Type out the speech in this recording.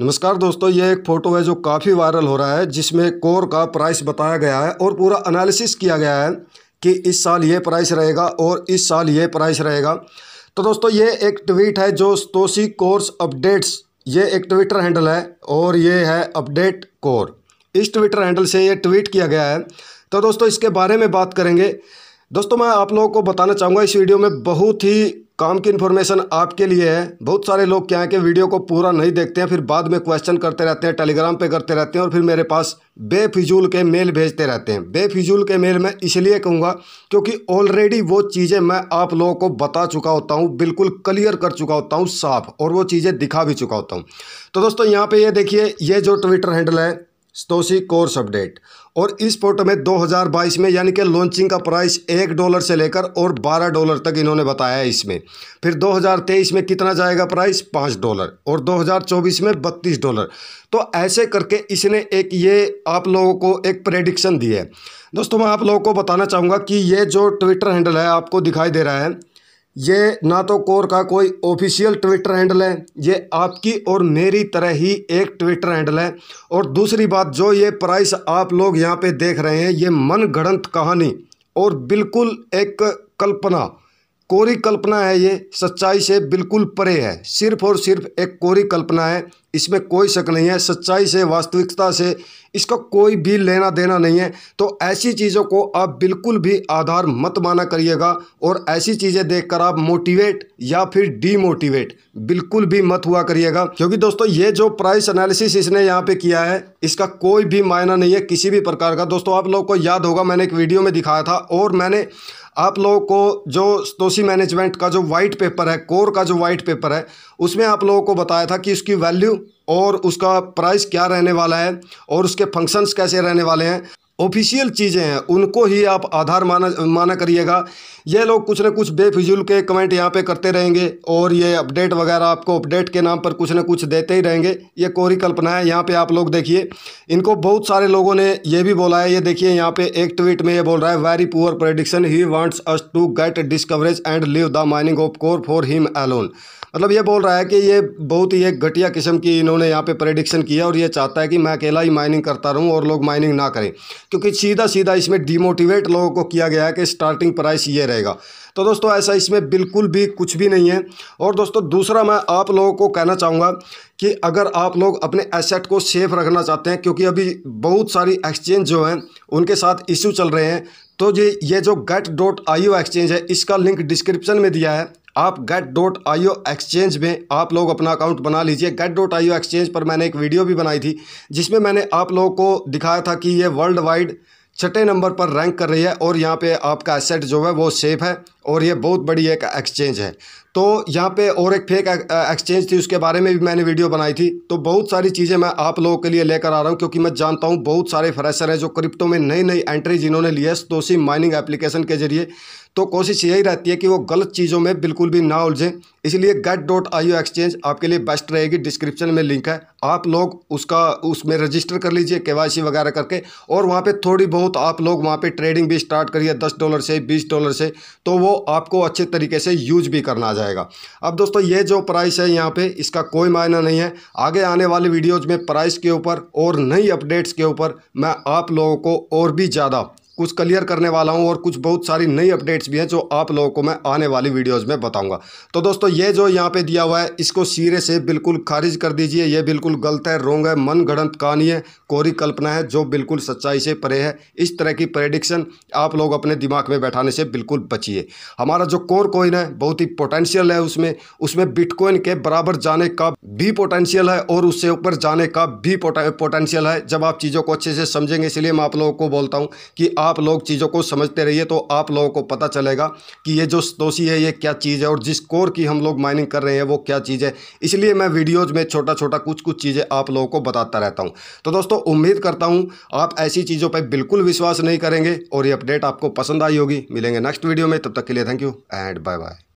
नमस्कार दोस्तों ये एक फ़ोटो है जो काफ़ी वायरल हो रहा है जिसमें कोर का प्राइस बताया गया है और पूरा एनालिसिस किया गया है कि इस साल ये प्राइस रहेगा और इस साल ये प्राइस रहेगा तो दोस्तों ये एक ट्वीट है जो स्तोसी कोर्स अपडेट्स ये एक ट्विटर हैंडल है और ये है अपडेट कोर इस ट्विटर हैंडल से ये ट्वीट किया गया है तो दोस्तों इसके बारे में बात करेंगे दोस्तों मैं आप लोगों को बताना चाहूँगा इस वीडियो में बहुत ही काम की इन्फॉर्मेशन आपके लिए है बहुत सारे लोग क्या है कि वीडियो को पूरा नहीं देखते हैं फिर बाद में क्वेश्चन करते रहते हैं टेलीग्राम पे करते रहते हैं और फिर मेरे पास बेफिजूल के मेल भेजते रहते हैं बेफिजूल के मेल मैं इसलिए कहूँगा क्योंकि ऑलरेडी वो चीज़ें मैं आप लोगों को बता चुका होता हूँ बिल्कुल क्लियर कर चुका होता हूँ साफ और वो चीज़ें दिखा भी चुका होता हूँ तो दोस्तों यहाँ पर ये देखिए ये जो ट्विटर हैंडल है स्तोसी कोर्स अपडेट और इस फोटो में 2022 में यानी कि लॉन्चिंग का प्राइस एक डॉलर से लेकर और 12 डॉलर तक इन्होंने बताया है इसमें फिर 2023 में कितना जाएगा प्राइस पाँच डॉलर और 2024 में बत्तीस डॉलर तो ऐसे करके इसने एक ये आप लोगों को एक प्रेडिक्शन दी है दोस्तों मैं आप लोगों को बताना चाहूँगा कि ये जो ट्विटर हैंडल है आपको दिखाई दे रहा है ये ना तो कोर का कोई ऑफिशियल ट्विटर हैंडल है ये आपकी और मेरी तरह ही एक ट्विटर हैंडल है और दूसरी बात जो ये प्राइस आप लोग यहाँ पे देख रहे हैं ये मन गणत कहानी और बिल्कुल एक कल्पना कोरी कल्पना है ये सच्चाई से बिल्कुल परे है सिर्फ और सिर्फ एक कोरी कल्पना है इसमें कोई शक नहीं है सच्चाई से वास्तविकता से इसका कोई भी लेना देना नहीं है तो ऐसी चीज़ों को आप बिल्कुल भी आधार मत माना करिएगा और ऐसी चीज़ें देखकर आप मोटिवेट या फिर डीमोटिवेट बिल्कुल भी मत हुआ करिएगा क्योंकि दोस्तों ये जो प्राइस एनालिसिस इसने यहाँ पे किया है इसका कोई भी मायना नहीं है किसी भी प्रकार का दोस्तों आप लोगों को याद होगा मैंने एक वीडियो में दिखाया था और मैंने आप लोगों को जो स्तोसी मैनेजमेंट का जो वाइट पेपर है कोर का जो वाइट पेपर है उसमें आप लोगों को बताया था कि इसकी वैल्यू और उसका प्राइस क्या रहने वाला है और उसके फंक्शंस कैसे रहने वाले हैं ऑफिशियल चीज़ें हैं उनको ही आप आधार माना माना करिएगा ये लोग कुछ ना कुछ बेफिजूल के कमेंट यहाँ पे करते रहेंगे और ये अपडेट वगैरह आपको अपडेट के नाम पर कुछ ना कुछ देते ही रहेंगे ये कोरी कल्पना है यहाँ पे आप लोग देखिए इनको बहुत सारे लोगों ने ये भी बोला है ये देखिए यहाँ पे एक ट्वीट में ये बोल रहा है very poor prediction he wants us to get discourage and leave the mining of core for him alone मतलब ये बोल रहा है कि ये बहुत ही एक घटिया किस्म की इन्होंने यहाँ पे प्रडिक्शन किया और ये चाहता है कि मैं अकेला ही माइनिंग करता रहूँ और लोग माइनिंग ना करें क्योंकि सीधा सीधा इसमें डिमोटिवेट लोगों को किया गया है कि स्टार्टिंग प्राइस ये रहेगा तो दोस्तों ऐसा इसमें बिल्कुल भी कुछ भी नहीं है और दोस्तों दूसरा मैं आप लोगों को कहना चाहूँगा कि अगर आप लोग अपने एसेट को सेफ रखना चाहते हैं क्योंकि अभी बहुत सारी एक्सचेंज जो हैं उनके साथ इश्यू चल रहे हैं तो ये ये जो गेट डॉट आई एक्सचेंज है इसका लिंक डिस्क्रिप्शन में दिया है आप गेट डॉट आई एक्सचेंज में आप लोग अपना अकाउंट बना लीजिए गेट डॉट आई एक्सचेंज पर मैंने एक वीडियो भी बनाई थी जिसमें मैंने आप लोगों को दिखाया था कि ये वर्ल्ड वाइड छठे नंबर पर रैंक कर रही है और यहाँ पे आपका एसेट जो है वो सेफ है और ये बहुत बड़ी एक एक्सचेंज है तो यहाँ पे और एक फेक एक्सचेंज थी उसके बारे में भी मैंने वीडियो बनाई थी तो बहुत सारी चीज़ें मैं आप लोगों के लिए लेकर आ रहा हूँ क्योंकि मैं जानता हूँ बहुत सारे फ्रेशर हैं जो क्रिप्टो में नई नई एंट्री जिन्होंने ली है स्तोसी माइनिंग एप्लीकेशन के जरिए तो कोशिश यही रहती है कि वो गलत चीज़ों में बिल्कुल भी ना उलझें इसलिए गेट डॉट आई एक्सचेंज आपके लिए बेस्ट रहेगी डिस्क्रिप्शन में लिंक है आप लोग उसका उसमें रजिस्टर कर लीजिए के वगैरह करके और वहाँ पे थोड़ी बहुत आप लोग वहाँ पे ट्रेडिंग भी स्टार्ट करिए दस डॉलर से बीस डॉलर से तो वो आपको अच्छे तरीके से यूज भी करना आ जाएगा अब दोस्तों ये जो प्राइस है यहाँ पर इसका कोई मायना नहीं है आगे आने वाले वीडियोज़ में प्राइस के ऊपर और नई अपडेट्स के ऊपर मैं आप लोगों को और भी ज़्यादा कुछ क्लियर करने वाला हूँ और कुछ बहुत सारी नई अपडेट्स भी हैं जो आप लोगों को मैं आने वाली वीडियोज़ में बताऊँगा तो दोस्तों ये जो यहाँ पर दिया हुआ है इसको सिरे से बिल्कुल खारिज कर दीजिए ये बिल्कुल गलत है रोंग है मन गणत कहानी है कोरी कल्पना है जो बिल्कुल सच्चाई से परे है इस तरह की प्रेडिक्शन आप लोग अपने दिमाग में बैठाने से बिल्कुल बचिए हमारा जो कोर कोइन है बहुत ही पोटेंशियल है उसमें उसमें बिटकॉइन के बराबर जाने का भी पोटेंशियल है और उससे ऊपर जाने का भी पोटेंशियल है जब आप चीज़ों को अच्छे से समझेंगे इसलिए मैं आप लोगों को बोलता हूँ कि आप आप लोग चीज़ों को समझते रहिए तो आप लोगों को पता चलेगा कि ये जो दोषी है ये क्या चीज़ है और जिस कोर की हम लोग माइनिंग कर रहे हैं वो क्या चीज़ है इसलिए मैं वीडियोज़ में छोटा छोटा कुछ कुछ चीज़ें आप लोगों को बताता रहता हूँ तो दोस्तों उम्मीद करता हूँ आप ऐसी चीज़ों पर बिल्कुल विश्वास नहीं करेंगे और ये अपडेट आपको पसंद आई होगी मिलेंगे नेक्स्ट वीडियो में तब तक के लिए thank you and bye bye